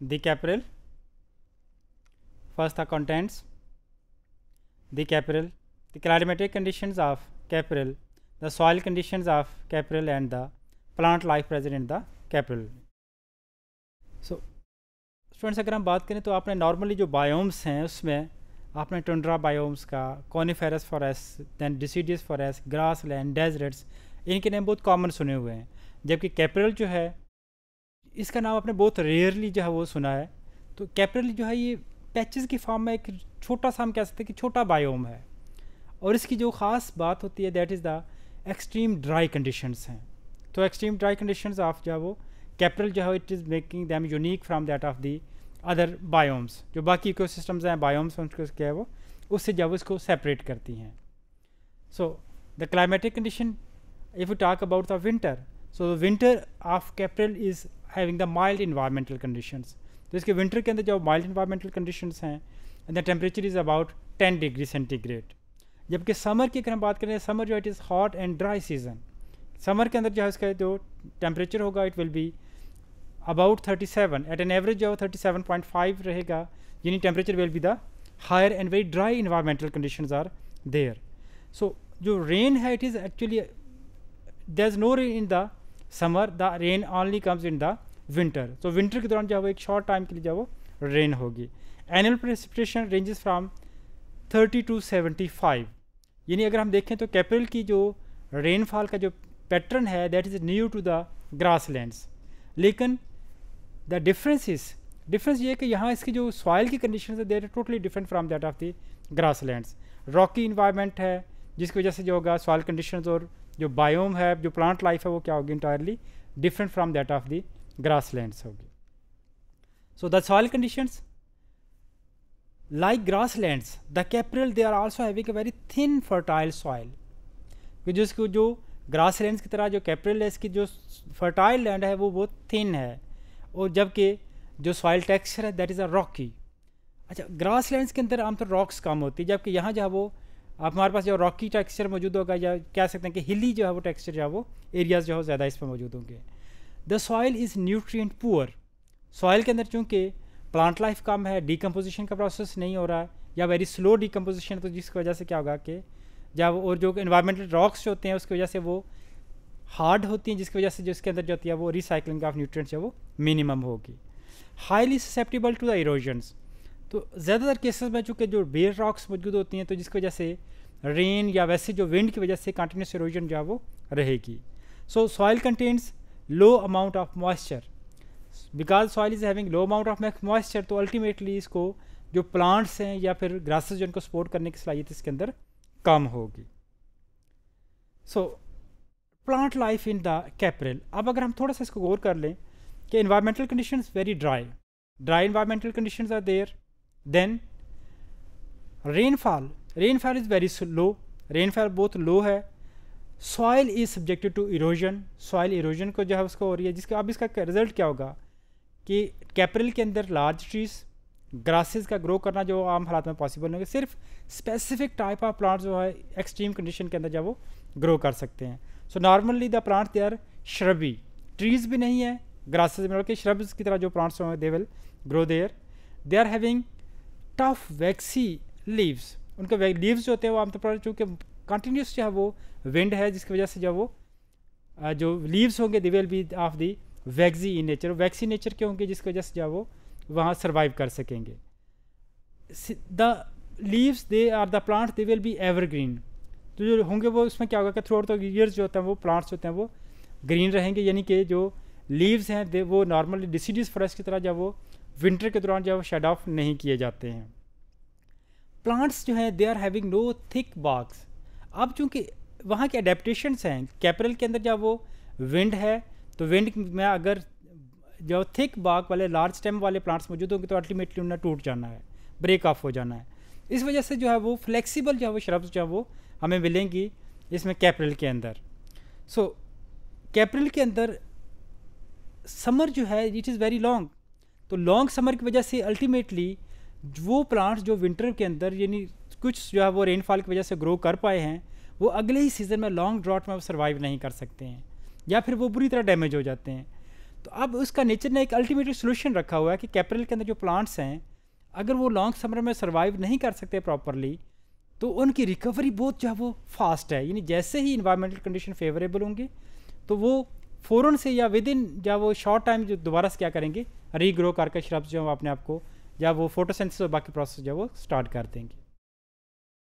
the caparel first the contents the caparel the climatic conditions of caparel the soil conditions of caparel and the plant life present in the caparel so students अगर हम बात करें तो आपने normally जो biomes हैं उसमें आपने टुंड्रा बायोम्स का coniferous forest then deciduous forest grass land deserts इनके नेम बहुत कॉमन सुने हुए हैं जबकि कैपरल जो है इसका नाम आपने बहुत रेयरली जो है वो सुना है तो कैपिटल जो है ये पैचेस की फॉर्म में एक छोटा सा हम कह सकते हैं कि छोटा बायोम है और इसकी जो ख़ास बात होती है that is the extreme dry conditions हैं तो एक्सट्रीम ड्राई कंडीशंस ऑफ जो है वो कैपरल जो है it is making them unique from that of the other biomes जो बाकी इको हैं बायोम्स उनको क्या है वो उससे जब उसको सेपरेट करती हैं so the climatic condition if you talk about the winter so the winter of chaparral is having the mild environmental condition तो इसके विंटर के अंदर जो माइल्ड इन्वायरमेंटल कंडीशन हैं and the temperature is about ten degree centigrade जबकि summer की अगर हम बात करें समर जो it is hot and dry season summer के अंदर जो है इसका जो टेम्परेचर होगा it will be about 37 at an average जो 37.5 रहेगा यानी temperature will be the higher and very dry environmental condition are there so जो रेन है it is actually there is no rain in the summer the rain only comes in the winter तो winter के दौरान जो है वो एक short time के लिए जो है वो रेन होगी annual precipitation ranges from thirty to seventy five यानी अगर हम देखें तो कैपिटल की जो रेनफॉल का जो पैटर्न है that is new to the grass lands लेकिन द डिफ्रेंस इज डिफरेंस ये है कि यहाँ इसकी जो सॉइल की कंडीशन है there totally different from that of the grass lands rocky environment है जिसकी वजह से जो होगा सॉइल कंडीशन और जो बायोम है जो प्लांट लाइफ है वो क्या होगी entirely different from that of the grass lands होगी so the conditions like grass grasslands the capril they are also having a very thin fertile soil जिसको जो ग्रास लैंड की तरह जो कैपरल है इसकी जो फर्टाइल लैंड है वो बहुत थिन है और जबकि जो सॉइल टेक्सचर है दैट इज़ अ रॉकी अच्छा ग्रास लैंड के अंदर आमतौर रॉक्स कम होती है जबकि यहाँ जो है वो आप हमारे पास जो रॉकी टेक्सचर मौजूद होगा या कह सकते हैं कि हिली जो है वो टेक्सचर जो है वो एरियाज़ जो है ज़्यादा इस पर मौजूद होंगे the soil is nutrient poor soil के अंदर चूँकि प्लांट लाइफ कम है डिकम्पोजिशन का प्रोसेस नहीं हो रहा है या वेरी स्लो डिकम्पोजिशन तो जिसकी वजह से क्या होगा कि जब और जो इन्वायरमेंटल रॉक्स होते हैं उसकी वजह से वो हार्ड होती हैं जिसकी वजह से जिसके अंदर जो होती है वो रिसाइकलिंग ऑफ न्यूट्रिएंट्स है वो मिनिमम होगी highly susceptible to the erosions तो ज़्यादातर केसेस में चूँकि जो बेयर रॉक्स मौजूद होती हैं तो जिसकी वजह से रेन या वैसे जो विंड की वजह से कंटिन्यूस इरोजन जो है वो रहेगी so soil contains low amount of moisture because soil is having low amount of moisture तो अल्टीमेटली इसको जो प्लांट्स हैं या फिर ग्रासेस जो इनको सपोर्ट करने की सलाहियत इसके अंदर कम होगी so plant life in the chaparral अब अगर हम थोड़ा सा इसको गौर कर लें कि environmental condition very dry dry environmental condition are there then rainfall rainfall is very low rainfall बहुत लो है soil is subjected to erosion soil erosion को जो है उसको हो रही है जिसका अब इसका रिजल्ट क्या होगा कि कैपरल के अंदर लार्ज ट्रीज ग्रासेस का ग्रो करना जो आम हालात में पॉसिबल नहीं होगा सिर्फ स्पेसिफिक टाइप ऑफ प्लांट जो है एक्सट्रीम कंडीशन के अंदर जब वो ग्रो कर सकते हैं so normally the plant they are shrubby trees भी नहीं है ग्रासेज में श्रब्स की तरह जो प्लांट्स होंगे they will grow there they are having tough waxy leaves उनके लीव्स जो होते हैं वो आमतौर पर चूँकि कंटिन्यूस जो है वो विंड है जिसकी वजह से जो वो जो लीव्स होंगे they will be of the waxy in nature waxy nature के होंगे जिसकी वजह से जो वो वहाँ सर्वाइव कर सकेंगे the leaves they are the plant they will be evergreen तो जो होंगे वो उसमें क्या होगा कि थ्रू आउट द ईयर्स जो होते हैं वो प्लांट्स होते हैं वो ग्रीन रहेंगे यानी कि जो लीव्स हैं दे वो नॉर्मली डिसीडियस फॉरेस्ट की तरह जब वो विंटर के दौरान जब शेड ऑफ नहीं किए जाते हैं प्लांट्स जो हैं they are having no thick barks अब चूँकि वहाँ के अडेप्टशन हैं कैपरल के अंदर जब वो विंड है तो विंड में अगर जो थिक बाग वाले लार्ज स्टेम वाले प्लांट्स मौजूद होंगे तो अल्टीमेटली उन्हें टूट जाना है ब्रेक ऑफ हो जाना है इस वजह से जो है वो फ्लेक्सिबल जो है वो श्रब्स जो है वो हमें मिलेंगी इसमें कैपरल के अंदर सो so, कैपरल के अंदर समर जो है इट इज़ वेरी लॉन्ग तो लॉन्ग समर की वजह से अल्टीमेटली वो प्लांट्स जो विंटर के अंदर यानी कुछ जो है वो रेनफॉल की वजह से ग्रो कर पाए हैं वो अगले ही सीज़न में लॉन्ग ड्रॉट में वो सर्वाइव नहीं कर सकते हैं या फिर वो बुरी तरह डैमेज हो जाते हैं तो अब उसका नेचर ने एक अल्टीमेट सोल्यूशन रखा हुआ है कि कैपरल के अंदर जो प्लांट्स हैं अगर वो लॉन्ग समर में सर्वाइव नहीं कर सकते प्रॉपरली तो उनकी रिकवरी बहुत जो है वो फास्ट है यानी जैसे ही इन्वायरमेंटल कंडीशन फेवरेबल होंगे तो वो फ़ौरन से या विद इन या वो शॉर्ट टाइम जो दोबारा से क्या करेंगे रीग्रो करके श्रब्स जो है अपने आप को या वो फोटोसेंसिस और बाकी प्रोसेस जो है वो स्टार्ट कर देंगे